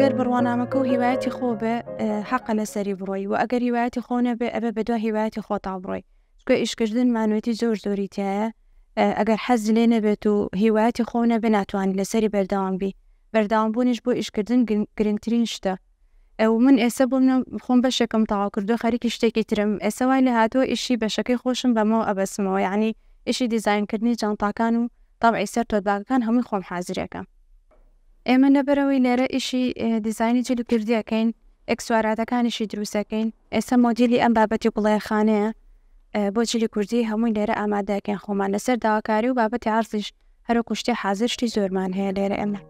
ئەگەر بڕوانامەکە و هیوایەتی خۆ بە حەقە لەسەری بڕۆی و ئەگەر هیوایەتی خۆنە بێ ئەبە بەدوا هیوایەتی خۆتا بڕۆی چکە ئیشکردن مانوێتی زۆر زۆریتیایە ئەگەر حەز لێ نەبێت و هیوایەتی خۆنە بناتوانانی لەسەری بەرداوام بی بەرداوامبوونیش بۆ ئیشکردن گرنگترین شتە ئەو من ئێستا بۆ منە خۆم بەشێکم تاوا کردو خەریکی شتێکی ترم ئێستا وای لە هاتووە ئیشی بەشەکەی خۆشم بەمەوە ئەبەسمەوە یعنی ئیشی دیزینکردنی جانتاکان و تاعی سەر تۆداگەکان هەمووی خۆم حازیرەکە ئێمە لەبەرەوەی لێرە ئیشی دیزانی جلو کردیەکەین ئەکسواراتەکانیشی دروستەکەین ئێستا مۆدیلی ئەم بابەتی بڵێخانەیە بۆ جلی کوردی هەمووی لێرە ئامادەکەن خۆمان لەسەر داواکاری و بابەتی ئارزیش هەرو کوشتی حازر شتی زۆرمان هەیە لێرە ئەمە.